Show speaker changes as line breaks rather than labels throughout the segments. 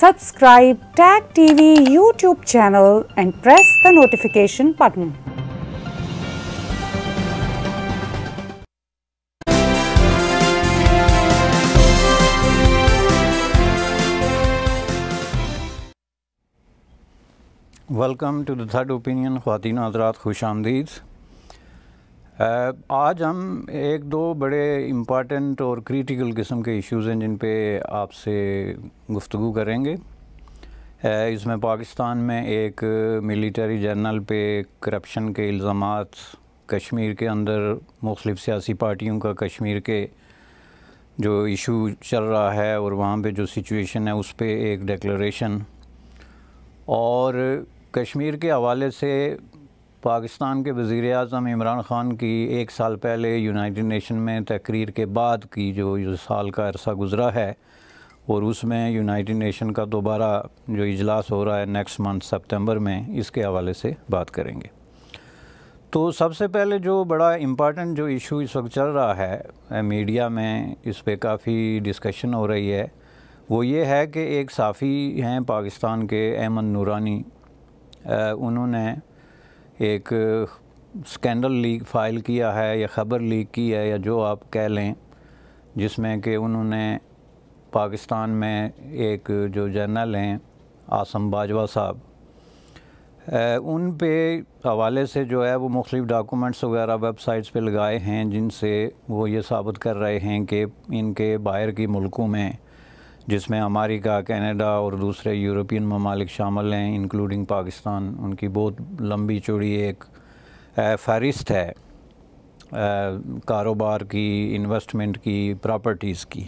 Subscribe Tag TV YouTube channel and press the notification button. Welcome to the third opinion, Khwatin Hazrat Khush Amdeeds. आज हम एक दो बड़े important और critical किस्म के इश्यूज़ हैं जिन पे आपसे गुफ्तु करेंगे इसमें पाकिस्तान में एक मिलिट्री जनरल पे करप्शन के इल्ज़ाम कश्मीर के अंदर मुख्तफ सियासी पार्टियों का कश्मीर के जो इशू चल रहा है और वहाँ पे जो सिचुएशन है उस पर एक डेक्लेशन और कश्मीर के हवाले से पाकिस्तान के वज़ी अजम इमरान ख़ान की एक साल पहले यूनाइट नेशन में तकरीर के बाद की जो इस साल का अरसा गुज़रा है और उसमें यूनाइट नेशन का दोबारा जो इजलास हो रहा है नेक्स्ट मंथ सितंबर में इसके हवाले से बात करेंगे तो सबसे पहले जो बड़ा इम्पॉटेंट जो इशू इस वक्त चल रहा है मीडिया में इस पर काफ़ी डिस्कशन हो रही है वो ये है कि एक साफ़ी हैं पाकिस्तान के अहमद नूरानी उन्होंने एक स्कैंडल लीक फाइल किया है या ख़बर लीक की है या जो आप कह लें जिसमें कि उन्होंने पाकिस्तान में एक जो जर्नल हैं आसम बाजवा साहब उन पे हवाले से जो है वो मुख्तफ डॉक्यूमेंट्स वगैरह वेबसाइट्स पे लगाए हैं जिनसे वो ये साबित कर रहे हैं कि इनके बाहर की मुल्कों में जिसमें अमेरिका कनाडा और दूसरे यूरोपियन ममालिक शामिल हैं इंक्लूडिंग पाकिस्तान उनकी बहुत लंबी चौड़ी एक फहरिस्त है कारोबार की इन्वेस्टमेंट की प्रॉपर्टीज़ की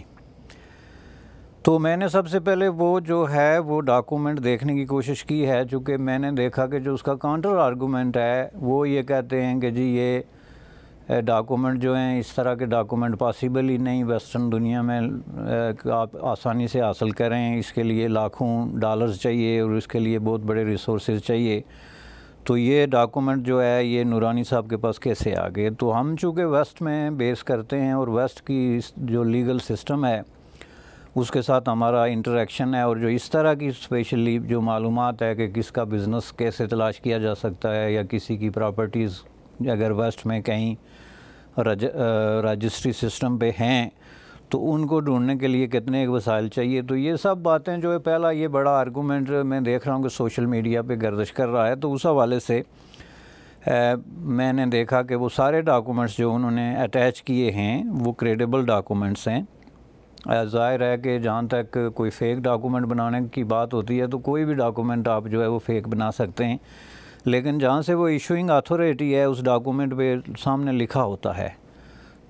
तो मैंने सबसे पहले वो जो है वो डॉक्यूमेंट देखने की कोशिश की है चूँकि मैंने देखा कि जो उसका काउंटर आर्गूमेंट है वो ये कहते हैं कि जी ये डॉक्यूमेंट जो हैं इस तरह के डॉक्यूमेंट पॉसिबल ही नहीं वेस्टर्न दुनिया में आप आसानी से हासिल करें इसके लिए लाखों डॉलर्स चाहिए और इसके लिए बहुत बड़े रिसोर्स चाहिए तो ये डॉक्यूमेंट जो है ये नूरानी साहब के पास कैसे आ गए तो हम चूँकि वेस्ट में बेस करते हैं और वेस्ट की जो लीगल सिस्टम है उसके साथ हमारा इंटरेक्शन है और जो इस तरह की स्पेशली जो मालूम है कि किसका बिज़नेस कैसे तलाश किया जा सकता है या किसी की प्रॉपर्टीज़ अगर वेस्ट में कहीं रजिस्ट्री सिस्टम पे हैं तो उनको ढूंढने के लिए कितने वसाइल चाहिए तो ये सब बातें जो है पहला ये बड़ा आर्गूमेंट मैं देख रहा हूँ कि सोशल मीडिया पे गर्दिश कर रहा है तो उस हवाले से आ, मैंने देखा कि वो सारे डॉक्यूमेंट्स जो उन्होंने अटैच किए हैं वो क्रेडिबल डॉक्यूमेंट्स हैं ज़ाहिर है कि जहाँ तक कोई फ़ेक डॉक्यूमेंट बनाने की बात होती है तो कोई भी डॉक्यूमेंट आप जो है वो फ़ेक बना सकते हैं लेकिन जहाँ से वो इशूइंग अथॉरिटी है उस डॉक्यूमेंट पे सामने लिखा होता है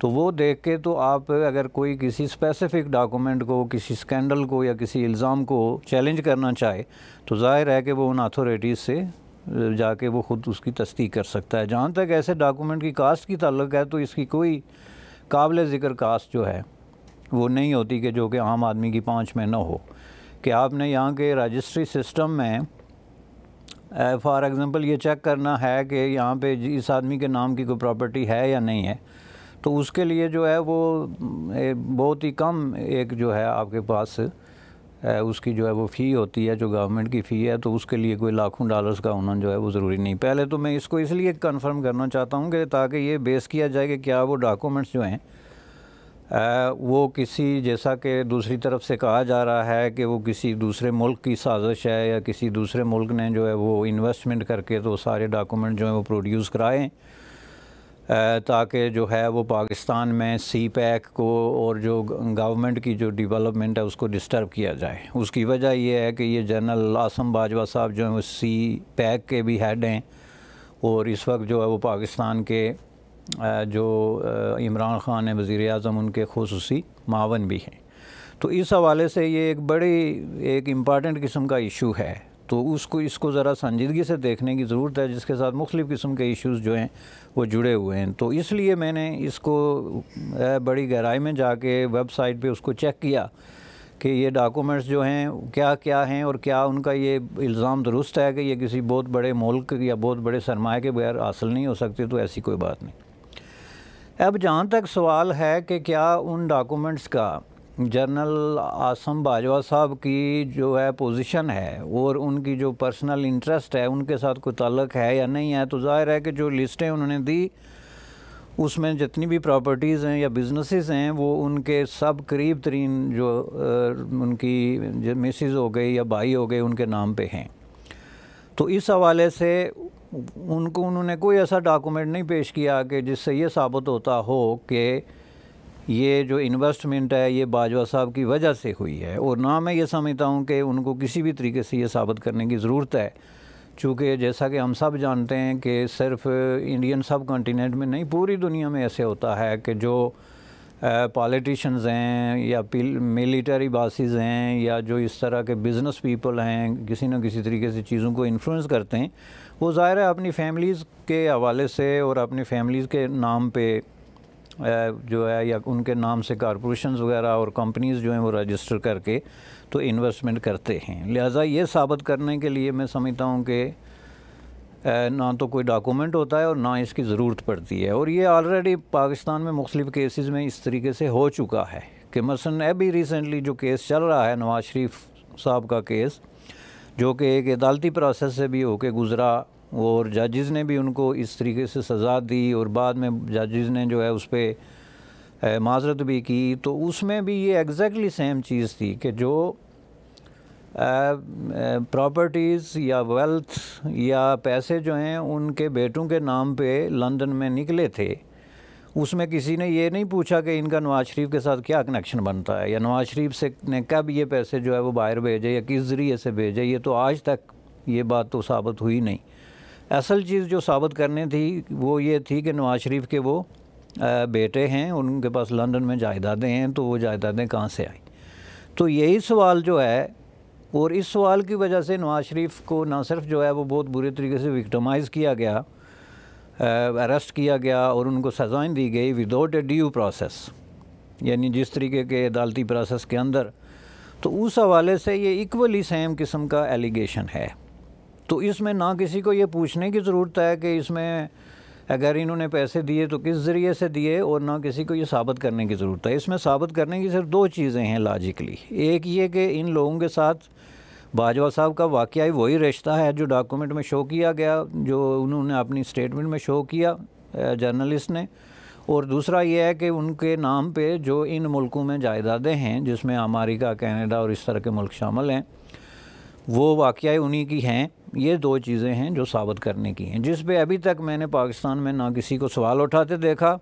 तो वो देख के तो आप अगर कोई किसी स्पेसिफिक डॉक्यूमेंट को किसी स्कैंडल को या किसी इल्ज़ाम को चैलेंज करना चाहे तो जाहिर है कि वो उन अथॉरिटीज़ से जाके वो ख़ुद उसकी तस्दीक कर सकता है जहाँ तक ऐसे डॉक्यूमेंट की कास्ट की तल्लक है तो इसकी कोई काबिल ज़िक्र कास्ट जो है वो नहीं होती कि जो कि आम आदमी की पाँच में ना हो कि आपने यहाँ के रजिस्ट्री सिस्टम में फॉर uh, एग्ज़ाम्पल ये चेक करना है कि यहाँ पे इस आदमी के नाम की कोई प्रॉपर्टी है या नहीं है तो उसके लिए जो है वो mm, बहुत ही कम एक जो है आपके पास uh, उसकी जो है वो फ़ी होती है जो गवर्नमेंट की फ़ी है तो उसके लिए कोई लाखों डॉलर्स का होना जो है वो ज़रूरी नहीं पहले तो मैं इसको इसलिए कंफर्म करना चाहता हूँ कि ताकि ये बेस किया जाए कि क्या वो डॉक्यूमेंट्स जो हैं वो किसी जैसा कि दूसरी तरफ से कहा जा रहा है कि वो किसी दूसरे मुल्क की साजिश है या किसी दूसरे मुल्क ने जो है वो इन्वेस्टमेंट करके तो सारे डॉक्यूमेंट जो हैं वो प्रोड्यूस कराएं ताकि जो है वो पाकिस्तान में सी पैक को और जो गवर्नमेंट की जो डेवलपमेंट है उसको डिस्टर्ब किया जाए उसकी वजह यह है कि ये जनरल आसम बाजवा साहब जो हैं वो सी पैक के भी हेड हैं और इस वक्त जो है वो पाकिस्तान के जो इमरान ख़ान है वज़ी अजम उनके खसूसी मावन भी हैं तो इस हवाले से ये एक बड़ी एक इम्पॉर्टेंट किस्म का इशू है तो उसको इसको ज़रा संजीदगी से देखने की ज़रूरत है जिसके साथ मुख्तु किस्म के इश्यूज़ जो हैं वो जुड़े हुए हैं तो इसलिए मैंने इसको बड़ी गहराई में जाके वेबसाइट पे उसको चेक किया कि ये डॉक्यूमेंट्स जो हैं क्या क्या हैं और क्या उनका ये इल्ज़ाम दुरुस्त है कि ये किसी बहुत बड़े मुल्क या बहुत बड़े सरमाए के बगैर हासिल नहीं हो सकते तो ऐसी कोई बात नहीं अब जहाँ तक सवाल है कि क्या उन डॉक्यूमेंट्स का जनरल आसम बाजवा साहब की जो है पोजीशन है और उनकी जो पर्सनल इंटरेस्ट है उनके साथ कोई ताल्लक है या नहीं है तो जाहिर है कि जो लिस्टें उन्होंने दी उसमें जितनी भी प्रॉपर्टीज़ हैं या बिजनेसेस हैं वो उनके सब करीब तरीन जो उनकी मिसिज हो गई या भाई हो गए उनके नाम पे हैं तो इस हवाले से उनको उन्होंने कोई ऐसा डॉक्यूमेंट नहीं पेश किया कि जिससे ये साबित होता हो कि ये जो इन्वेस्टमेंट है ये बाजवा साहब की वजह से हुई है और ना मैं ये समझता हूँ कि उनको किसी भी तरीके से ये साबित करने की ज़रूरत है चूँकि जैसा कि हम सब जानते हैं कि सिर्फ इंडियन सब कॉन्टीनेंट में नहीं पूरी दुनिया में ऐसे होता है कि जो पॉलिटिशन्स हैं या मिलिट्री बासिस हैं या जो इस तरह के बिज़नेस पीपल हैं किसी न किसी तरीके से चीज़ों को इन्फ्लुएंस करते हैं वो ज़ाहिर है अपनी फैमिलीज़ के हवाले से और अपनी फैमिलीज़ के नाम पे जो है या उनके नाम से कॉरपोरेशन वगैरह और कंपनीज़ जो हैं वो रजिस्टर करके तो इन्वेस्टमेंट करते हैं लिहाजा ये साबित करने के लिए मैं समझता हूँ कि ना तो कोई डॉक्यूमेंट होता है और ना इसकी ज़रूरत पड़ती है और ये ऑलरेडी पाकिस्तान में मुख्तु केसेस में इस तरीके से हो चुका है कि मसन अभी रिसेंटली जो केस चल रहा है नवाज शरीफ साहब का केस जो कि एक अदालती प्रोसेस से भी होके गुज़रा और जजेस ने भी उनको इस तरीके से सज़ा दी और बाद में जजेस ने जो है उस पर माजरत भी की तो उसमें भी ये एग्जैक्टली सेम चीज़ थी कि जो प्रॉपर्टीज़ या वेल्थ या पैसे जो हैं उनके बेटों के नाम पे लंदन में निकले थे उसमें किसी ने ये नहीं पूछा कि इनका नवाज शरीफ के साथ क्या कनेक्शन बनता है या नवाज शरीफ से ने कब ये पैसे जो है वो बाहर भेजे या किस ज़रिए से भेजे ये तो आज तक ये बात तो साबित हुई नहीं असल चीज़ जो साबित करनी थी वो ये थी कि नवाज शरीफ के वो बेटे हैं उनके पास लंदन में जायदादें हैं तो वो जायदादें कहाँ से आई तो यही सवाल जो है और इस सवाल की वजह से नवाज शरीफ को ना सिर्फ जो है वो बहुत बुरे तरीके से विक्टमाइज़ किया गया अरेस्ट किया गया और उनको सज़ाएं दी गई विदाउट ए ड्यू प्रोसेस यानी जिस तरीके के अदालती प्रोसेस के अंदर तो उस हवाले से ये इक्वली सेम किस्म का एलिगेशन है तो इसमें ना किसी को ये पूछने की ज़रूरत है कि इसमें अगर इन्होंने पैसे दिए तो किस ज़रिए से दिए और ना किसी को ये साबित करने की ज़रूरत है इसमें साबित करने की सिर्फ दो चीज़ें हैं लॉजिकली एक ये कि इन लोगों के साथ बाजवा साहब का वाकई वही रिश्ता है जो डॉक्यूमेंट में शो किया गया जो उन्होंने अपनी स्टेटमेंट में शो किया जर्नलिस्ट ने और दूसरा ये है कि उनके नाम पे जो इन मुल्कों में जायदादें हैं जिसमें अमेरिका कनाडा और इस तरह के मुल्क शामिल हैं वो वाकई उन्हीं की हैं ये दो चीज़ें हैं जो साबित करने की हैं जिस पे अभी तक मैंने पाकिस्तान में ना किसी को सवाल उठाते देखा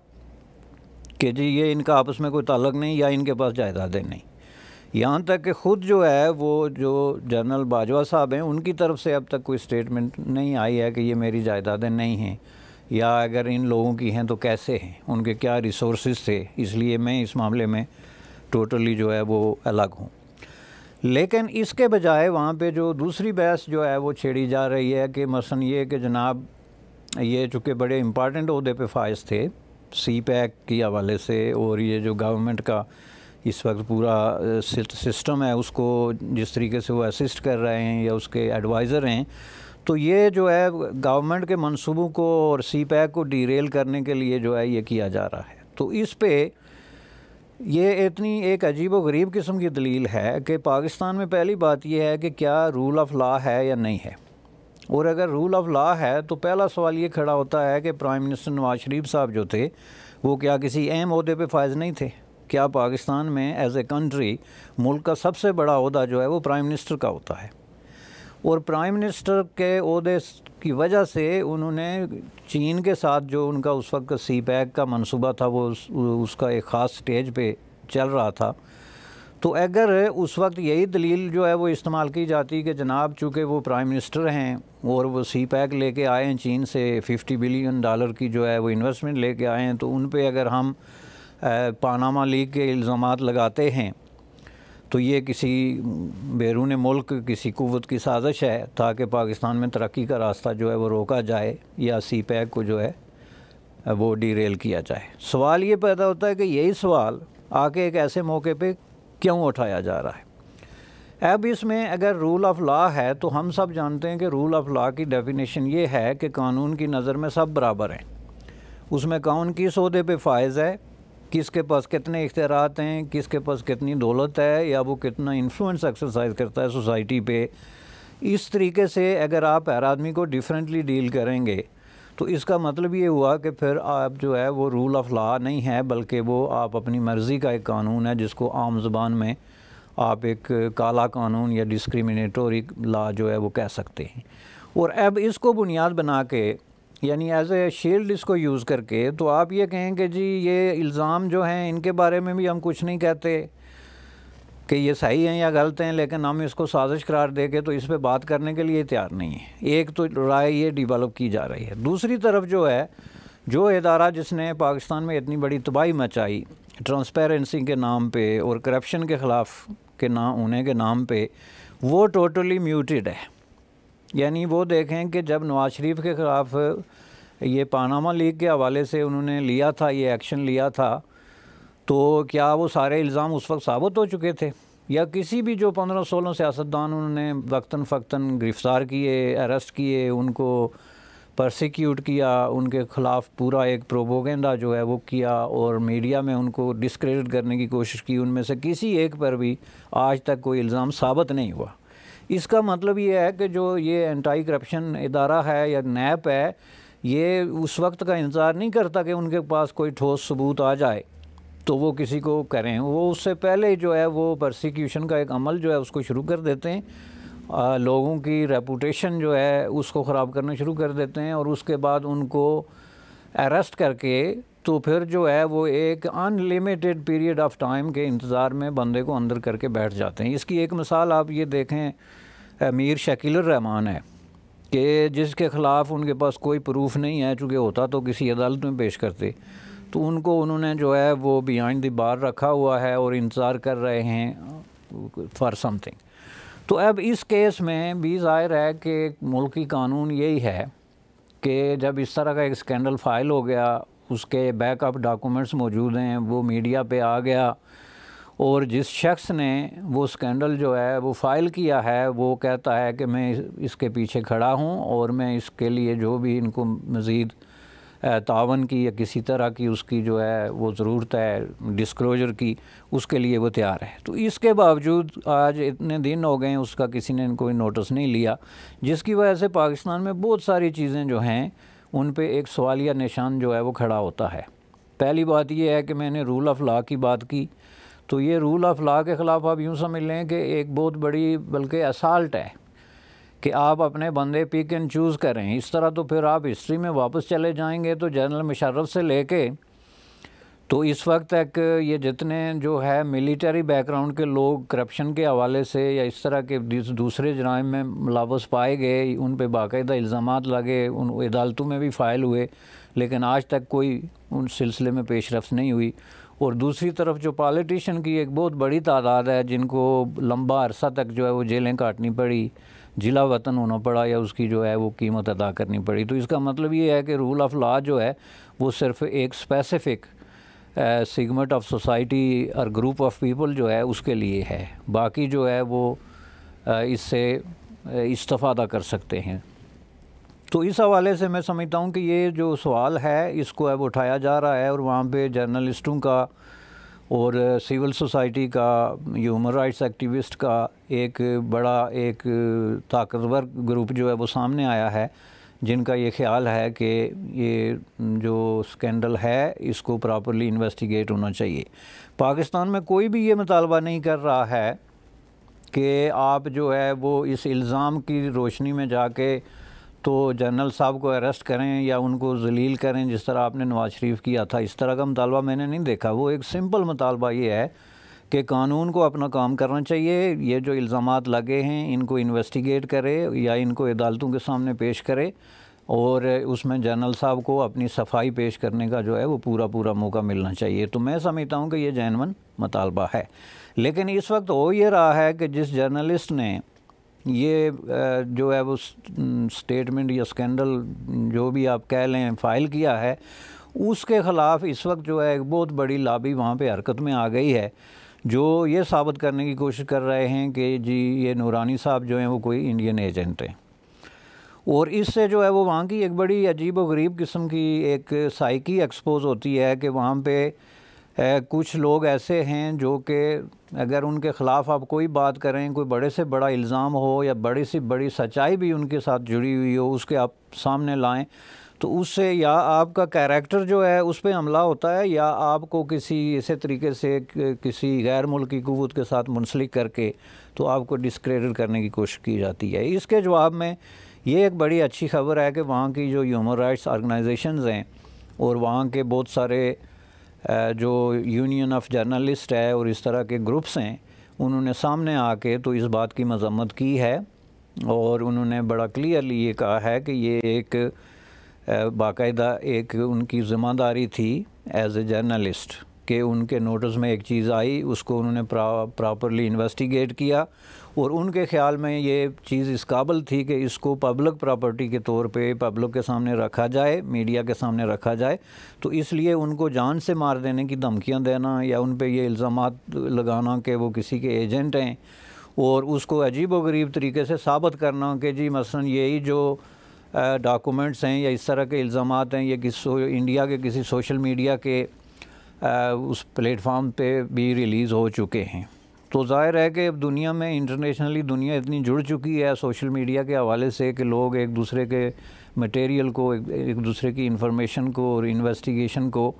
कि जी ये इनका आपस में कोई ताल्लक नहीं या इनके पास जायदादें नहीं यहाँ तक कि खुद जो है वो जो जनरल बाजवा साहब हैं उनकी तरफ से अब तक कोई स्टेटमेंट नहीं आई है कि ये मेरी जायदादें नहीं हैं या अगर इन लोगों की हैं तो कैसे हैं उनके क्या रिसोर्स थे इसलिए मैं इस मामले में टोटली जो है वो अलग हूँ लेकिन इसके बजाय वहाँ पे जो दूसरी बहस जो है वो छेड़ी जा रही है कि मसन ये कि जनाब ये चूँकि बड़े इम्पॉर्टेंट अहदे पे फायज थे सी पैक के हवाले से और ये जो गवर्नमेंट का इस वक्त पूरा सिस्टम है उसको जिस तरीके से वो असिस्ट कर रहे हैं या उसके एडवाइज़र हैं तो ये जो है गवर्नमेंट के मंसूबों को और सी पैक को डीरेल करने के लिए जो है ये किया जा रहा है तो इस पर ये इतनी एक अजीब व गरीब किस्म की दलील है कि पाकिस्तान में पहली बात ये है कि क्या रूल ऑफ लॉ है या नहीं है और अगर रूल ऑफ लॉ है तो पहला सवाल ये खड़ा होता है कि प्राइम मिनिस्टर नवाज शरीफ साहब जो थे वो क्या किसी अहम अहदे पर फायज नहीं थे क्या पाकिस्तान में एज ए कंट्री मुल्क का सबसे बड़ा अहदा जो है वो प्राइम मिनिस्टर का होता है और प्राइम मिनिस्टर के अहदे की वजह से उन्होंने चीन के साथ जो उनका उस वक्त सी पैक का मनसूबा था वो उस, उसका एक ख़ास स्टेज पे चल रहा था तो अगर उस वक्त यही दलील जो है वो इस्तेमाल की जाती कि जनाब चूँकि वो प्राइम मिनिस्टर हैं और वो सी पैक ले आए हैं चीन से 50 बिलियन डॉलर की जो है वो इन्वेस्टमेंट लेके आए हैं तो उन पे अगर हम पानामा लीग के इल्ज़ाम लगाते हैं तो ये किसी बैरून मुल्क किसी कुत की साजिश है ताकि पाकिस्तान में तरक्की का रास्ता जो है वो रोका जाए या सी पैक को जो है वो डीरेल किया जाए सवाल ये पैदा होता है कि यही सवाल आके एक ऐसे मौके पे क्यों उठाया जा रहा है अब इसमें अगर रूल ऑफ लॉ है तो हम सब जानते हैं कि रूल ऑफ लॉ की डेफिनेशन ये है कि कानून की नज़र में सब बराबर हैं उसमें कौन किस अहदे पर फायज़ है किसके पास कितने इख्तियार हैं किसके पास कितनी दौलत है या वो कितना इन्फ्लुएंस एक्सरसाइज करता है सोसाइटी पे इस तरीके से अगर आप हर आदमी को डिफरेंटली डील करेंगे तो इसका मतलब ये हुआ कि फिर आप जो है वो रूल ऑफ लॉ नहीं है बल्कि वो आप अपनी मर्ज़ी का एक कानून है जिसको आम जबान में आप एक काला कानून या डिस्क्रमिनेटोरी लॉ जो है वो कह सकते हैं और अब इसको बुनियाद बना के यानी एज ए शील्ड इसको यूज़ करके तो आप ये कहें कि जी ये इल्ज़ाम जो हैं इनके बारे में भी हम कुछ नहीं कहते कि ये सही हैं या गलत हैं लेकिन हम इसको साजिश करार दे के तो इस पर बात करने के लिए तैयार नहीं है एक तो राय ये डिवेलप की जा रही है दूसरी तरफ जो है जो इदारा जिसने पाकिस्तान में इतनी बड़ी तबाही मचाई ट्रांसपेरेंसी के नाम पे और करप्शन के ख़िलाफ़ के ना होने के नाम पे वो टोटली म्यूटेड है यानी वो देखें कि जब नवाज शरीफ के ख़िलाफ़ ये पानामा लीग के हवाले से उन्होंने लिया था ये एक्शन लिया था तो क्या वो सारे इल्ज़ाम उस वक्त साबित हो चुके थे या किसी भी जो पंद्रह सोलह सियासतदान उन्होंने वक्ता फ़क्ता गिरफ़्तार किए अरेस्ट किए उनको प्रसिक्यूट किया उनके ख़िलाफ़ पूरा एक प्रोपोगेंडा जो है वो किया और मीडिया में उनको डिस्क्रेडिट करने की कोशिश की उनमें से किसी एक पर भी आज तक कोई इल्ज़ाम साबित नहीं हुआ इसका मतलब ये है कि जो ये एंटी करप्शन इदारा है या नैप है ये उस वक्त का इंतज़ार नहीं करता कि उनके पास कोई ठोस सबूत आ जाए तो वो किसी को करें वो उससे पहले जो है वो प्रोसिक्यूशन का एक अमल जो है उसको शुरू कर देते हैं आ, लोगों की रेपूटेशन जो है उसको ख़राब करना शुरू कर देते हैं और उसके बाद उनको अरेस्ट करके तो फिर जो है वो एक अनलिमिटेड पीरियड ऑफ टाइम के इंतज़ार में बंदे को अंदर करके बैठ जाते हैं इसकी एक मिसाल आप ये देखें अमीर शकील रहमान है कि जिसके ख़िलाफ़ उनके पास कोई प्रूफ नहीं है चूँकि होता तो किसी अदालत में पेश करते तो उनको उन्होंने जो है वो बियॉन्ड दी बार रखा हुआ है और इंतज़ार कर रहे हैं फॉर समथिंग तो अब इस केस में भी ज़ाहिर है कि मुल्की कानून यही है कि जब इस तरह का एक स्कैंडल फाइल हो गया उसके बैकअप डॉक्यूमेंट्स मौजूद हैं वो मीडिया पे आ गया और जिस शख्स ने वो स्कैंडल जो है वो फाइल किया है वो कहता है कि मैं इसके पीछे खड़ा हूँ और मैं इसके लिए जो भी इनको मज़ीद तावन की या किसी तरह की उसकी जो है वो ज़रूरत है डिस्क्लोजर की उसके लिए वो तैयार है तो इसके बावजूद आज इतने दिन हो गए उसका किसी ने कोई नोटिस नहीं लिया जिसकी वजह से पाकिस्तान में बहुत सारी चीज़ें जो हैं उन पर एक सवालिया निशान जो है वो खड़ा होता है पहली बात यह है कि मैंने रूल ऑफ लॉ की बात की तो ये रूल ऑफ लॉ के ख़िलाफ़ आप यूँ समझ लें कि एक बहुत बड़ी बल्कि असाल्ट है कि आप अपने बंदे पिक एंड चूज़ करें इस तरह तो फिर आप हिस्ट्री में वापस चले जाएंगे तो जनरल मुशर्रफ से लेके तो इस वक्त तक ये जितने जो है मिलिट्री बैकग्राउंड के लोग करप्शन के हवाले से या इस तरह के दूसरे जराइम में मुलावस पाए गए उन पर बाकायदा इल्ज़ाम लगे उन अदालतों में भी फ़ाइल हुए लेकिन आज तक कोई उन सिलसिले में पेशरफ नहीं हुई और दूसरी तरफ जो पॉलिटिशन की एक बहुत बड़ी तादाद है जिनको लंबा अरसा तक जो है वो जेलें काटनी पड़ी जिला वतन होना पड़ा या उसकी जो है वो कीमत अदा करनी पड़ी तो इसका मतलब ये है कि रूल ऑफ लॉ जो है वो सिर्फ एक स्पेसिफिक सिगमेंट ऑफ सोसाइटी और ग्रुप ऑफ पीपल जो है उसके लिए है बाकी जो है वो इससे इस्तफ़ादा कर सकते हैं तो इस हवाले से मैं समझता हूँ कि ये जो सवाल है इसको अब उठाया जा रहा है और वहाँ पे जर्नलिस्टों का और सिविल सोसाइटी का ह्यूमन राइट्स एक्टिविस्ट का एक बड़ा एक ताकतवर ग्रुप जो है वो सामने आया है जिनका ये ख्याल है कि ये जो स्कैंडल है इसको प्रॉपरली इन्वेस्टिगेट होना चाहिए पाकिस्तान में कोई भी ये मुतालबा नहीं कर रहा है कि आप जो है वो इस इल्ज़ाम की रोशनी में जाके तो जनरल साहब को अरेस्ट करें या उनको जलील करें जिस तरह आपने नवाज शरीफ किया था इस तरह का मुतालबा मैंने नहीं देखा वो एक सिंपल मुतालबा ये है कि कानून को अपना काम करना चाहिए ये जो इल्ज़ाम लगे हैं इनको इन्वेस्टिगेट करे या इनको अदालतों के सामने पेश करे और उसमें जनरल साहब को अपनी सफाई पेश करने का जो है वो पूरा पूरा मौका मिलना चाहिए तो मैं समझता हूँ कि ये जैनवन मुतालबा है लेकिन इस वक्त हो ये रहा है कि जिस जर्नलिस्ट ने ये जो है वो स्टेटमेंट या स्कैंडल जो भी आप कह लें फाइल किया है उसके ख़िलाफ़ इस वक्त जो है एक बहुत बड़ी लाबी वहाँ पे हरकत में आ गई है जो ये साबित करने की कोशिश कर रहे हैं कि जी ये नूरानी साहब जो हैं वो कोई इंडियन एजेंट हैं और इससे जो है वो वहाँ की एक बड़ी अजीब व गरीब किस्म की एक साइकी एक्सपोज होती है कि वहाँ पर कुछ लोग ऐसे हैं जो कि अगर उनके ख़िलाफ़ आप कोई बात करें कोई बड़े से बड़ा इल्ज़ाम हो या बड़ी से बड़ी सच्चाई भी उनके साथ जुड़ी हुई हो उसके आप सामने लाएं तो उससे या आपका कैरेक्टर जो है उस पर हमला होता है या आपको किसी ऐसे तरीके से किसी गैर मुल्की कवत के साथ मुंसलिक करके तो आपको डिस्क्रेडिट करने की कोशिश की जाती है इसके जवाब में ये एक बड़ी अच्छी खबर है कि वहाँ की जो ह्यूमन राइट्स ऑर्गेनाइजेशन हैं और वहाँ के बहुत सारे जो यूनियन ऑफ जर्नलिस्ट है और इस तरह के ग्रुप्स हैं उन्होंने सामने आके तो इस बात की मजम्मत की है और उन्होंने बड़ा क्लियरली ये कहा है कि ये एक बाकायदा एक उनकी ज़िम्मेदारी थी एज ए जर्नलिस्ट कि उनके नोटिस में एक चीज़ आई उसको उन्होंने प्रॉपरली इन्वेस्टिगेट किया और उनके ख्याल में ये चीज़ इस काबिल थी कि इसको पब्लिक प्रॉपर्टी के तौर पे पब्लिक के सामने रखा जाए मीडिया के सामने रखा जाए तो इसलिए उनको जान से मार देने की धमकियाँ देना या उन पर ये इल्ज़ाम लगाना कि वो किसी के एजेंट हैं और उसको अजीब गरीब तरीके से साबित करना कि जी मसला यही जो डॉक्यूमेंट्स हैं या इस तरह के इल्ज़ाम हैं ये किस इंडिया के किसी सोशल मीडिया के आ, उस प्लेटफॉर्म पे भी रिलीज़ हो चुके हैं तो ज़ाहिर है कि अब दुनिया में इंटरनेशनली दुनिया इतनी जुड़ चुकी है सोशल मीडिया के हवाले से कि लोग एक दूसरे के मटेरियल को एक, एक दूसरे की इंफॉर्मेशन को और इन्वेस्टिगेशन को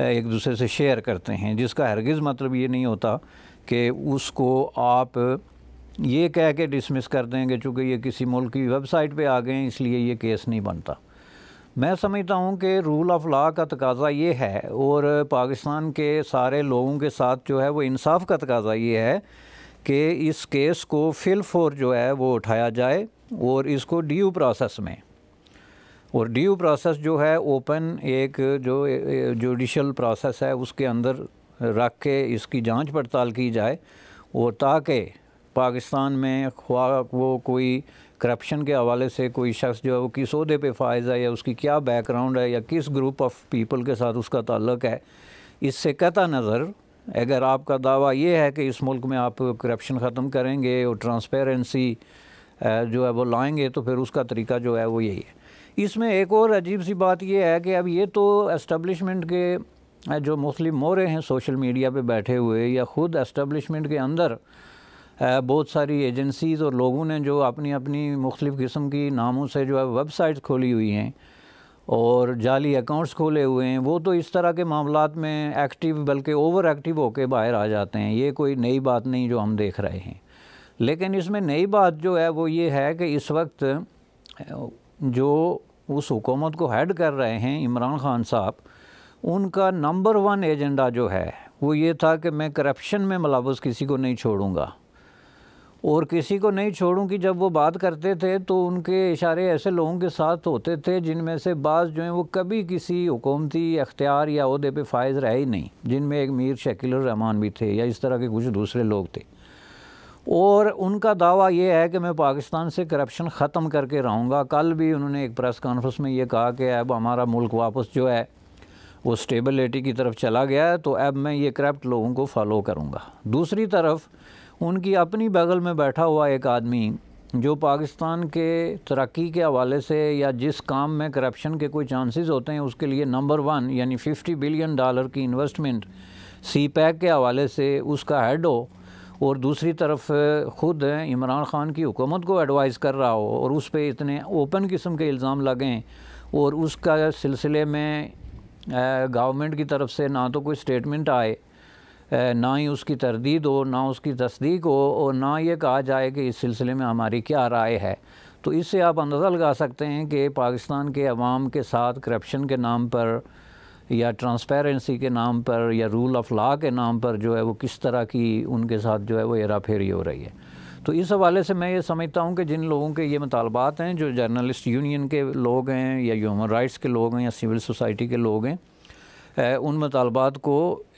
एक दूसरे से शेयर करते हैं जिसका हरगिज़ मतलब ये नहीं होता कि उसको आप ये कह के डिसमिस कर दें कि चूँकि ये किसी मुल्क की वेबसाइट पे आ गए हैं इसलिए ये केस नहीं बनता मैं समझता हूँ कि रूल ऑफ लॉ का तकाजा ये है और पाकिस्तान के सारे लोगों के साथ जो है वो इंसाफ का तकाजा ये है कि इस केस को फिल फोर जो है वो उठाया जाए और इसको ड्यू प्रोसेस में और डी प्रोसेस जो है ओपन एक जो जुडिशल प्रोसेस है उसके अंदर रख के इसकी जांच पड़ताल की जाए और ताकि पाकिस्तान में ख्वा वो कोई करप्शन के हवाले से कोई शख्स जो है वो किस अहदे पे फायज़ है या उसकी क्या बैकग्राउंड है या किस ग्रुप ऑफ पीपल के साथ उसका ताल्लुक है इससे कता नज़र अगर आपका दावा ये है कि इस मुल्क में आप करप्शन ख़त्म करेंगे और ट्रांसपेरेंसी जो है वो लाएंगे तो फिर उसका तरीका जो है वो यही है इसमें एक और अजीब सी बात यह है कि अब ये तो इस्टबलिशमेंट के जो मुस्लिम मोरे हैं सोशल मीडिया पे बैठे हुए या ख़ुद इस्टबलिशमेंट के अंदर बहुत सारी एजेंसीज़ और लोगों ने जो अपनी अपनी मुख्तफ किस्म की नामों से जो है वेबसाइट्स खोली हुई हैं और जाली अकाउंट्स खोले हुए हैं वो तो इस तरह के मामला में एक्टिव बल्कि ओवर एक्टिव होकर बाहर आ जाते हैं ये कोई नई बात नहीं जो हम देख रहे हैं लेकिन इसमें नई बात जो है वो ये है कि इस वक्त जो उस हुकूमत को हेड कर रहे हैं इमरान खान साहब उनका नंबर वन एजेंडा जो है वो ये था कि मैं करप्शन में मुलवस किसी को नहीं छोड़ूंगा और किसी को नहीं छोड़ूं कि जब वो बात करते थे तो उनके इशारे ऐसे लोगों के साथ होते थे जिनमें से बाज़ जो हैं वो कभी किसी हुकूमती अख्तियार या अहदे पे फायज रहे ही नहीं जिनमें एक मीर शकील रहमान भी थे या इस तरह के कुछ दूसरे लोग थे और उनका दावा ये है कि मैं पाकिस्तान से करप्शन ख़त्म करके रहूँगा कल भी उन्होंने एक प्रेस कॉन्फ्रेंस में ये कहा कि अब हमारा मुल्क वापस जो है वो स्टेबिलिटी की तरफ चला गया है तो अब मैं ये करप्ट लोगों को फॉलो करूँगा दूसरी तरफ उनकी अपनी बगल में बैठा हुआ एक आदमी जो पाकिस्तान के तरक्की के हवाले से या जिस काम में करप्शन के कोई चांसेस होते हैं उसके लिए नंबर वन यानी 50 बिलियन डॉलर की इन्वेस्टमेंट सी पैक के हवाले से उसका हेड हो और दूसरी तरफ ख़ुद इमरान ख़ान की हुकूमत को एडवाइस कर रहा हो और उस पर इतने ओपन किस्म के इल्ज़ाम लगें और उसका सिलसिले में गवर्नमेंट की तरफ से ना तो कोई स्टेटमेंट आए ना ही उसकी तरदीद हो ना उसकी तस्दीक हो और ना ये कहा जाए कि इस सिलसिले में हमारी क्या राय है तो इससे आप अंदाज़ा लगा सकते हैं कि पाकिस्तान के अवाम के साथ करप्शन के नाम पर या ट्रांसपेरेंसी के नाम पर या रूल ऑफ लॉ के नाम पर जो है वो किस तरह की उनके साथ जो है वो हेरा फेरी हो रही है तो इस हवाले से मैं ये समझता हूँ कि जिन लोगों के ये मुतालबात हैं जो जर्नलिस्ट यूनियन के लोग हैं या ह्यूमन राइट्स के लोग हैं या सिविल सोसाइटी के लोग हैं उन मुतालबात को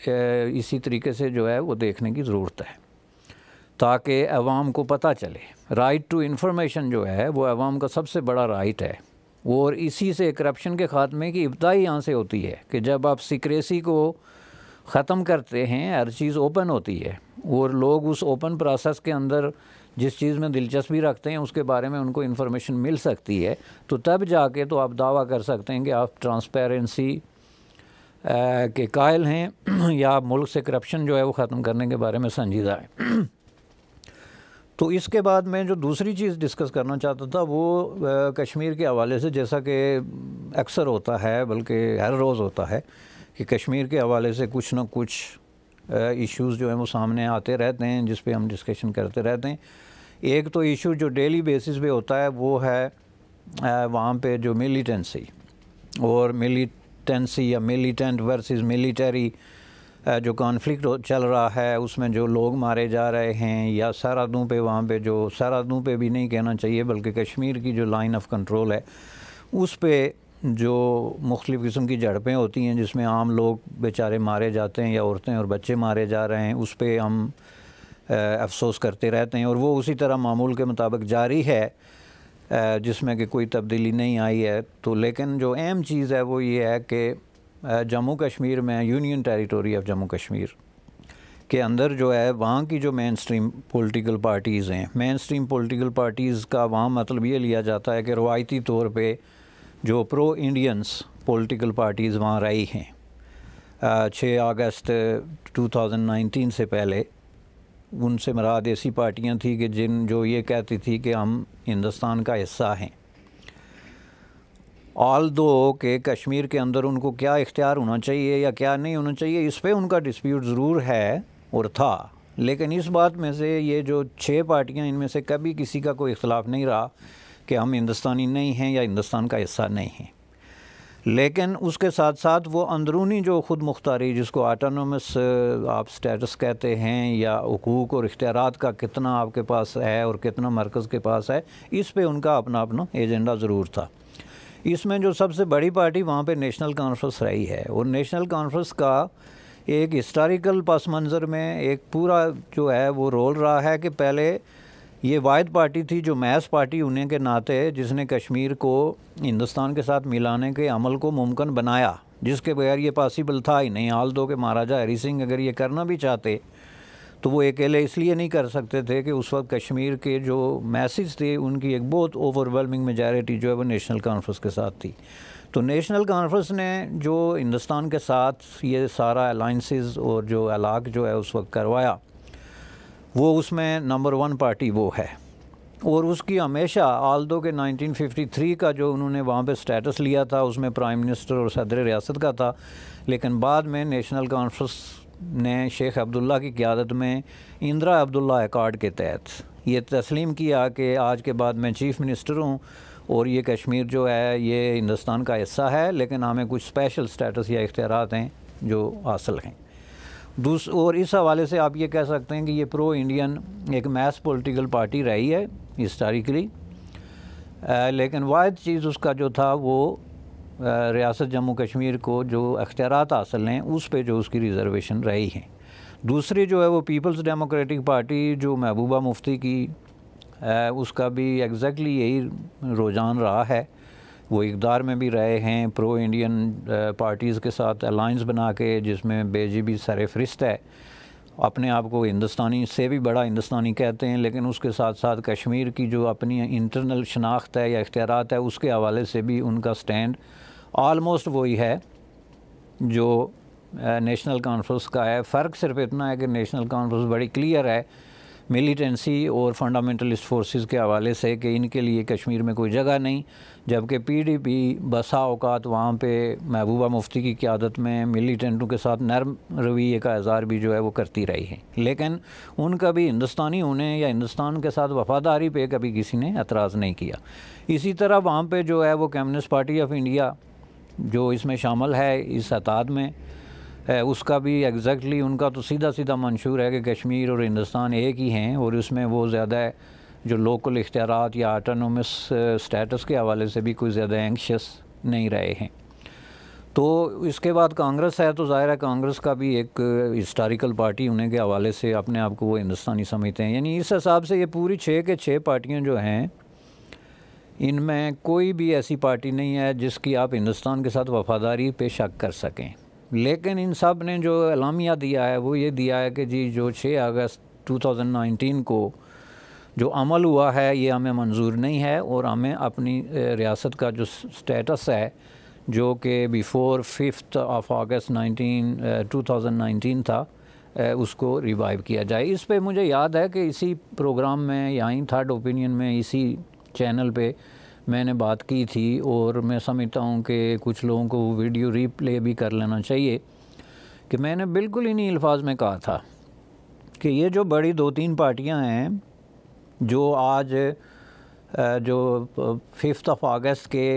इसी तरीके से जो है वो देखने की ज़रूरत है ताकि अवाम को पता चले राइट टू इंफॉर्मेशन जो है वो अवाम का सबसे बड़ा राइट है और इसी से करप्शन के ख़ात्मे की इब्तई यहाँ से होती है कि जब आप सिक्रेसी को ख़त्म करते हैं हर चीज़ ओपन होती है और लोग उस ओपन प्रोसेस के अंदर जिस चीज़ में दिलचस्पी रखते हैं उसके बारे में उनको इन्फॉर्मेशन मिल सकती है तो तब जाके तो आप दावा कर सकते हैं कि आप ट्रांसपेरेंसी के कायल हैं या मुल्क से करप्शन जो है वो ख़त्म करने के बारे में संजीदा है तो इसके बाद मैं जो दूसरी चीज़ डिस्कस करना चाहता था वो कश्मीर के हवाले से जैसा कि अक्सर होता है बल्कि हर रोज़ होता है कि कश्मीर के हवाले से कुछ ना कुछ इश्यूज़ जो हैं वो सामने आते रहते हैं जिस पर हम डिस्कशन करते रहते हैं एक तो इशू जो डेली बेसिस पे होता है वो है वहाँ पे जो मिलीटेंसी और मिली मिलिटेंसी या मिलिटेंट वर्सेस मिलिटरी जो कॉन्फ्लिक्ट चल रहा है उसमें जो लोग मारे जा रहे हैं या सरहदों पे वहाँ पे जो सरहदों पे भी नहीं कहना चाहिए बल्कि कश्मीर की जो लाइन ऑफ कंट्रोल है उस पर जो मुख्तलिफ़ किस्म की झड़पें होती हैं जिसमें आम लोग बेचारे मारे जाते हैं या औरतें और बच्चे मारे जा रहे हैं उस पर हम अफसोस करते रहते हैं और वो उसी तरह मामूल के मुताबिक जारी है जिसमें कि कोई तब्दीली नहीं आई है तो लेकिन जो अहम चीज़ है वो ये है कि जम्मू कश्मीर में union territory of Jammu Kashmir के अंदर जो है वहाँ की जो मेन स्ट्रीम पोलिटिकल पार्टीज़ हैं मेन स्ट्रीम पोलिटिकल पार्टीज़ का वहाँ मतलब ये लिया जाता है कि रवायती तौर पर जो प्रो इंडियंस पोलिटिकल पार्टीज़ वहाँ रही हैं छः अगस्त 2019 से पहले उनसे मराद ऐसी पार्टियां थी कि जिन जो ये कहती थी कि हम हिंदुस्तान का हिस्सा हैं ऑल दो के कश्मीर के अंदर उनको क्या इख्तियार होना चाहिए या क्या नहीं होना चाहिए इस पर उनका डिस्प्यूट ज़रूर है और था लेकिन इस बात में से ये जो छः पार्टियाँ इनमें से कभी किसी का कोई इख्तलाफ नहीं रहा कि हम हिंदुस्तानी नहीं हैं या हिंदुस्तान का हिस्सा नहीं हैं लेकिन उसके साथ साथ वो अंदरूनी जो ख़ुद मुख्तारी जिसको आटानमस आप स्टेटस कहते हैं या हकूक़ और इख्तियार का कितना आपके पास है और कितना मरकज़ के पास है इस पर उनका अपना अपना एजेंडा ज़रूर था इसमें जो सबसे बड़ी पार्टी वहाँ पर नेशनल कॉन्फ्रेंस रही है और नेशनल कॉन्फ्रेंस का एक हिस्टारिकल पस मंज़र में एक पूरा जो है वो रोल रहा है कि पहले ये वायद पार्टी थी जो मैस पार्टी होने के नाते जिसने कश्मीर को हिंदुस्तान के साथ मिलाने के अमल को मुमकिन बनाया जिसके बगैर ये पॉसिबल था ही नहीं हाल दो के महाराजा हरी सिंह अगर ये करना भी चाहते तो वो अकेले इसलिए नहीं कर सकते थे कि उस वक्त कश्मीर के जो मैसेज थे उनकी एक बहुत ओवरवेलमिंग मेजॉरिटी जो है वो नेशनल कॉन्फ्रेंस के साथ थी तो नेशनल कॉन्फ्रेंस ने जो हिंदुस्तान के साथ ये सारा अलाइंसिस और जो अलाक जो है उस वक्त करवाया वो उसमें नंबर वन पार्टी वो है और उसकी हमेशा आल दो के 1953 का जो उन्होंने वहाँ पे स्टेटस लिया था उसमें प्राइम मिनिस्टर और सदर रियासत का था लेकिन बाद में नेशनल कॉन्फ्रेंस ने शेख अब्दुल्ला की क्यादत में इंदिरा अब्दुल्ला एकॉर्ड के तहत ये तस्लीम किया कि आज के बाद मैं चीफ़ मिनिस्टर हूँ और ये कश्मीर जो है ये हिंदुस्तान का हिस्सा है लेकिन हमें कुछ स्पेशल स्टेटस या इख्तियार हैं जो हासिल हैं दूस और इस हवाले से आप ये कह सकते हैं कि ये प्रो इंडियन एक मैस पॉलिटिकल पार्टी रही है हिस्टारिकली लेकिन वाद चीज़ उसका जो था वो रियासत जम्मू कश्मीर को जो अख्तियार हासिल हैं उस पर जो उसकी रिज़र्वेशन रही है दूसरी जो है वो पीपल्स डेमोक्रेटिक पार्टी जो महबूबा मुफ्ती की आ, उसका भी एग्जैक्टली exactly यही रुझान रहा है वो इकदार में भी रहे हैं प्रो इंडियन पार्टीज़ के साथ अलाइंस बना के जिसमें सर फहरिस्त है अपने आप को हिंदुस्तानी से भी बड़ा हिंदुस्तानी कहते हैं लेकिन उसके साथ साथ कश्मीर की जो अपनी इंटरनल शनाख्त है या इख्तियारत है उसके हवाले से भी उनका स्टैंड आलमोस्ट वही है जो नेशनल कॉन्फ्रेंस का है फ़र्क सिर्फ इतना है कि नेशनल कॉन्फ्रेंस बड़ी क्लियर है मिलिटेंसी और फंडामेंटलिस्ट फोर्सेस के हवाले से कि इनके लिए कश्मीर में कोई जगह नहीं जबकि पीडीपी बसा अवकात वहाँ पे महबूबा मुफ्ती की क्यादत में मिलिटेंटों के साथ नरम रवैये का इजहार भी जो है वो करती रही है लेकिन उनका भी हिंदुस्तानी होने या हिंदुस्तान के साथ वफादारी पे कभी किसी ने एतराज़ नहीं किया इसी तरह वहाँ पर जो है वो कम्युनिस्ट पार्टी ऑफ इंडिया जो इसमें शामिल है इस अताद में है उसका भी एग्जैक्टली उनका तो सीधा सीधा मंशूर है कि कश्मीर और हिंदुस्तान एक ही हैं और इसमें वो ज़्यादा जो लोकल इख्तियार या आटोनोमस स्टेटस के हवाले से भी कोई ज़्यादा एंक्शस नहीं रहे हैं तो इसके बाद कांग्रेस है तो ज़ाहिर है कांग्रेस का भी एक हिस्टारिकल पार्टी होने के हवाले से अपने आप को वो हिंदुस्तानी समझते हैं यानी इस हिसाब से ये पूरी छः के छः पार्टियाँ जो हैं इनमें कोई भी ऐसी पार्टी नहीं है जिसकी आप हिंदुस्तान के साथ वफादारी पे शक कर सकें लेकिन इन सब ने जो अलामिया दिया है वो ये दिया है कि जी जो 6 अगस्त 2019 को जो अमल हुआ है ये हमें मंजूर नहीं है और हमें अपनी रियासत का जो स्टेटस है जो कि बिफ़ोर फिफ्थ ऑफ अगस्त 19 2019 था उसको रिवाइव किया जाए इस पे मुझे याद है कि इसी प्रोग्राम में या इन थर्ड ओपिनियन में इसी चैनल पर मैंने बात की थी और मैं समझता हूँ कि कुछ लोगों को वीडियो रीप्ले भी कर लेना चाहिए कि मैंने बिल्कुल इन्हीं अल्फाज में कहा था कि ये जो बड़ी दो तीन पार्टियाँ हैं जो आज जो फिफ्थ ऑफ अगस्त के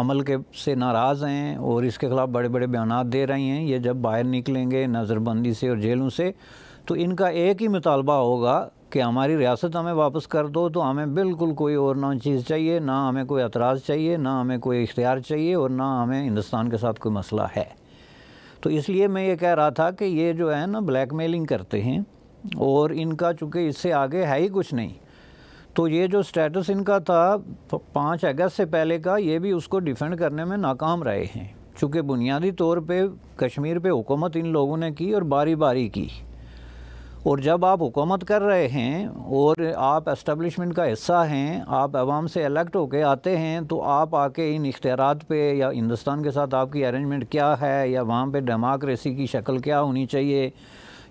अमल के से नाराज़ हैं और इसके ख़िलाफ़ बड़े बड़े बयान दे रही हैं ये जब बाहर निकलेंगे नज़रबंदी से और जेलों से तो इनका एक ही मुतालबा होगा कि हमारी रियासत हमें वापस कर दो तो हमें बिल्कुल कोई और ना चीज़ चाहिए ना हमें कोई एतराज़ चाहिए ना हमें कोई इख्तियार चाहिए और ना हमें हिंदुस्तान के साथ कोई मसला है तो इसलिए मैं ये कह रहा था कि ये जो है ना ब्लैक मेलिंग करते हैं और इनका चूँकि इससे आगे है ही कुछ नहीं तो ये जो स्टेटस इनका था पाँच अगस्त से पहले का ये भी उसको डिफेंड करने में नाकाम रहे हैं चूँकि बुनियादी तौर पे कश्मीर पे हुकूमत इन लोगों ने की और बारी बारी की और जब आप हुकूमत कर रहे हैं और आप इस्टबलिशमेंट का हिस्सा हैं आप आवाम से इलेक्ट होके आते हैं तो आप आके इन इख्तियार पे या हिंदुस्तान के साथ आपकी अरेंजमेंट क्या है या वहाँ पे डेमोक्रेसी की शक्ल क्या होनी चाहिए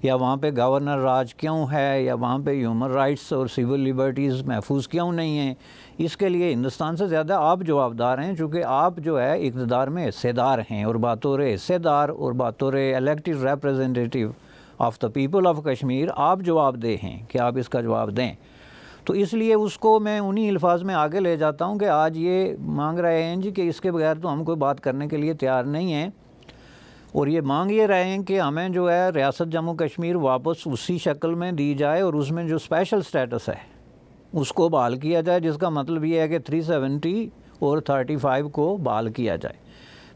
या वहाँ पे गवर्नर राज क्यों है या वहाँ पे ह्यूमन राइट्स और सिविल लिबर्टीज़ महफूज क्यों नहीं हैं इसके लिए हिंदुस्तान से ज़्यादा आप जवाबदार हैं चूँकि आप जो है इकतदार में हिस्सेदार हैं और बतौर हिस्सेदार और बतौर elective representative of the people of Kashmir आप जवाब दे हैं कि आप इसका जवाब दें तो इसलिए उसको मैं उन्हीं अल्फाज में आगे ले जाता हूँ कि आज ये मांग रहे हैं जी कि इसके बगैर तो हम कोई बात करने के लिए तैयार नहीं हैं और ये मांग ये रहे हैं कि हमें जो है रियासत जम्मू कश्मीर वापस उसी शक्ल में दी जाए और उसमें जो स्पेशल स्टेटस है उसको बहाल किया जाए जिसका मतलब ये है कि सेवेंटी और फाइव को बहाल किया जाए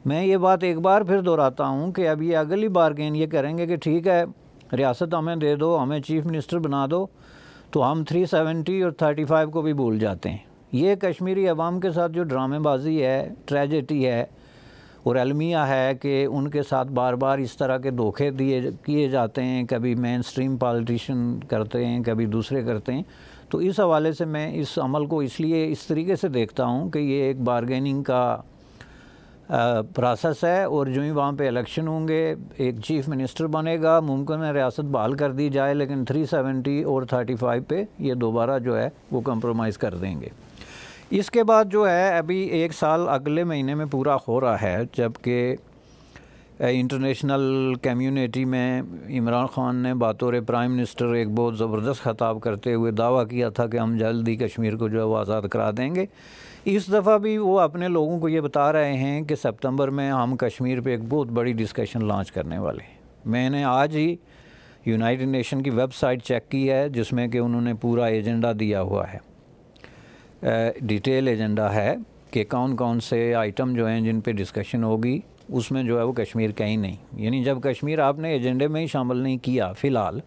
मैं ये बात एक बार फिर दोहराता हूँ कि अब ये अगली बारगेन ये करेंगे कि ठीक है रियासत हमें दे दो हमें चीफ मिनिस्टर बना दो तो हम 370 और 35 को भी भूल जाते हैं ये कश्मीरी अवाम के साथ जो ड्रामेबाजी है ट्रेजिडी है और अलमिया है कि उनके साथ बार बार इस तरह के धोखे दिए किए जाते हैं कभी मेन स्ट्रीम पॉलिटिशन करते हैं कभी दूसरे करते हैं तो इस हवाले से मैं इस अमल को इसलिए इस तरीके से देखता हूँ कि ये एक बारगेनिंग का प्रोसेस है और जो ही वहाँ पे इलेक्शन होंगे एक चीफ मिनिस्टर बनेगा मुमकिन है रियासत बहाल कर दी जाए लेकिन 370 और 35 पे ये दोबारा जो है वो कंप्रोमाइज़ कर देंगे इसके बाद जो है अभी एक साल अगले महीने में पूरा हो रहा है जबकि इंटरनेशनल कम्युनिटी में इमरान ख़ान ने बतौर प्राइम मिनिस्टर एक बहुत ज़बरदस्त खताब करते हुए दावा किया था कि हम जल्द ही कश्मीर को जो है वो आज़ाद करा देंगे इस दफ़ा भी वो अपने लोगों को ये बता रहे हैं कि सितंबर में हम कश्मीर पे एक बहुत बड़ी डिस्कशन लॉन्च करने वाले मैंने आज ही यूनाइटेड नेशन की वेबसाइट चेक की है जिसमें कि उन्होंने पूरा एजेंडा दिया हुआ है डिटेल एजेंडा है कि कौन कौन से आइटम जो हैं जिन पे डिस्कशन होगी उसमें जो है वो कश्मीर कहीं नहीं यानी जब कश्मीर आपने एजेंडे में ही शामिल नहीं किया फ़िलहाल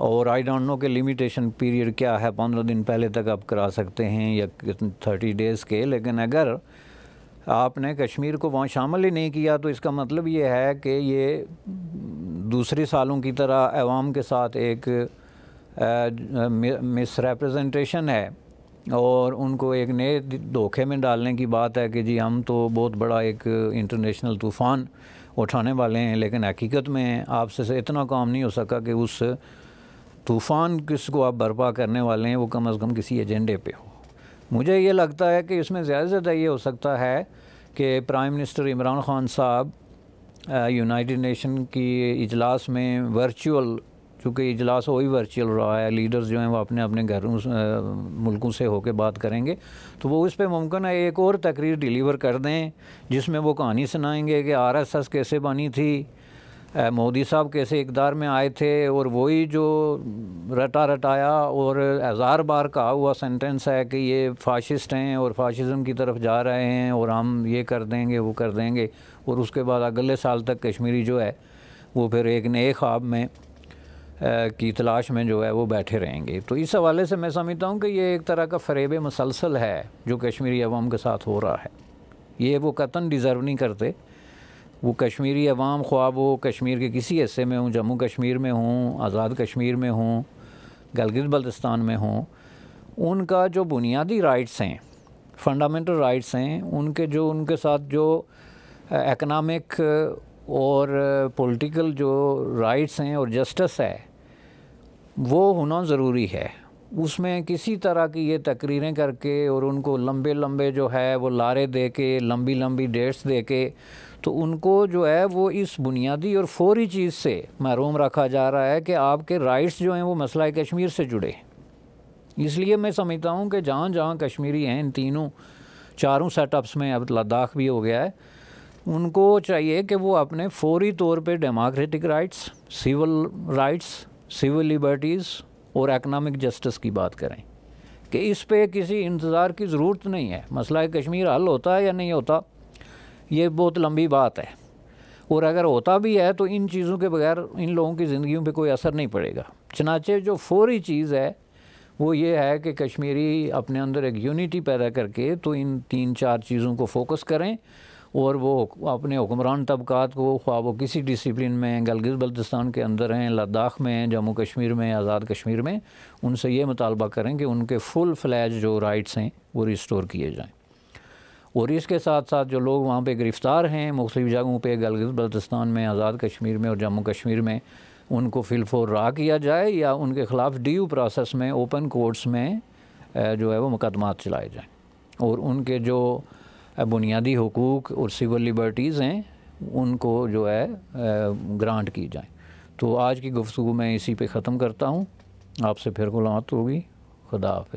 और आई डोंट नो कि लिमिटेशन पीरियड क्या है पंद्रह दिन पहले तक आप करा सकते हैं या थर्टी डेज़ के लेकिन अगर आपने कश्मीर को वहाँ शामिल ही नहीं किया तो इसका मतलब ये है कि ये दूसरे सालों की तरह अवाम के साथ एक मिसरेप्रजेंटेशन है और उनको एक नए धोखे में डालने की बात है कि जी हम तो बहुत बड़ा एक इंटरनेशनल तूफ़ान उठाने वाले हैं लेकिन हकीकत में आपसे इतना काम नहीं हो सका कि उस तूफ़ान किसको आप बर्पा करने वाले हैं वो कम अज़ कम किसी एजेंडे पे हो मुझे ये लगता है कि इसमें ज़्यादा से ज़्यादा ये हो सकता है कि प्राइम मिनिस्टर इमरान ख़ान साहब यूनाइटेड नेशन की इजलास में वर्चुअल चूँकि इजलास वही वर्चुअल रहा है लीडर्स जो हैं वो अपने अपने घरों मुल्कों से होकर बात करेंगे तो वो उस पर मुमकिन है एक और तकरीर डिलीवर कर दें जिसमें वो कहानी सुनाएंगे कि आरएसएस कैसे बनी थी मोदी साहब कैसे इकदार में आए थे और वही जो रटा रटाया और हज़ार बार कहा हुआ सेंटेंस है कि ये फाशिस्ट हैं और फाशिज़म की तरफ जा रहे हैं और हम ये कर देंगे वो कर देंगे और उसके बाद अगले साल तक कश्मीरी जो है वो फिर एक नए ख्वाब में की तलाश में जो है वो बैठे रहेंगे तो इस हवाले से मैं समझता हूँ कि ये एक तरह का फरेब मुसलसल है जो कश्मीरी अवाम के साथ हो रहा है ये वो कतन डिज़र्व नहीं करते वो कश्मीरी अवाम ख्वाब वो कश्मीर के किसी हिस्से में हूँ जम्मू कश्मीर में हूँ आज़ाद कश्मीर में हूँ गलगित बल्तिस्तान में हूँ उनका जो बुनियादी राइट्स हैं फंडामेंटल राइट्स हैं उनके जो उनके साथ जो इकनॉमिक और पॉलिटिकल जो राइट्स हैं और जस्टिस है वो होना ज़रूरी है उसमें किसी तरह की ये तकरीरें करके और उनको लंबे लंबे जो है वो लारे दे के लंबी लंबी डेट्स दे के तो उनको जो है वो इस बुनियादी और फौरी चीज़ से महरूम रखा जा रहा है कि आपके राइट्स जो हैं वो मसला कश्मीर से जुड़े इसलिए मैं समझता हूँ कि जहाँ जहाँ कश्मीरी हैं इन तीनों चारों सेटअप्स में अब लद्दाख भी हो गया है उनको चाहिए कि वो अपने फौरी तौर पे democratic rights civil rights civil liberties और इकनॉमिक जस्टिस की बात करें कि इस पे किसी इंतज़ार की ज़रूरत नहीं है मसला कश्मीर हल होता है या नहीं होता ये बहुत लंबी बात है और अगर होता भी है तो इन चीज़ों के बगैर इन लोगों की ज़िंदगी पे कोई असर नहीं पड़ेगा चनाचे जो फौरी चीज़ है वो ये है कि कश्मीरी अपने अंदर एक यूनिटी पैदा करके तो इन तीन चार चीज़ों को फोकस करें और वो अपने हुक्मरान तबक़ात को ख्वा वो किसी डिसिप्लिन में गलगित बल्तिस्तान के अंदर हैं लद्दाख में हैं जम्मू कश्मीर में आज़ाद कश्मीर में उनसे ये मुतालबा करें कि उनके फुल फ्लैज जो राइट्स हैं वो रिस्टोर किए जाएँ और इसके साथ साथ जो लोग वहाँ पर गिरफ़्तार हैं मुख्तु जगहों पर गलगित बल्तिस्तान में आज़ाद कश्मीर में और जम्मू कश्मीर में उनको फिलफोर रहा किया जाए या उनके ख़िलाफ़ ड्यू प्रोसेस में ओपन कोर्ट्स में जो है वो मुकदमा चलाए जाएँ और उनके जो बुनियादी हकूक़ और सिविल लिबर्टीज़ हैं उनको जो है ग्रांट की जाए तो आज की गुफ्तु मैं इसी पे ख़त्म करता हूँ आपसे फिर मुलाकात होगी खुदा हाफ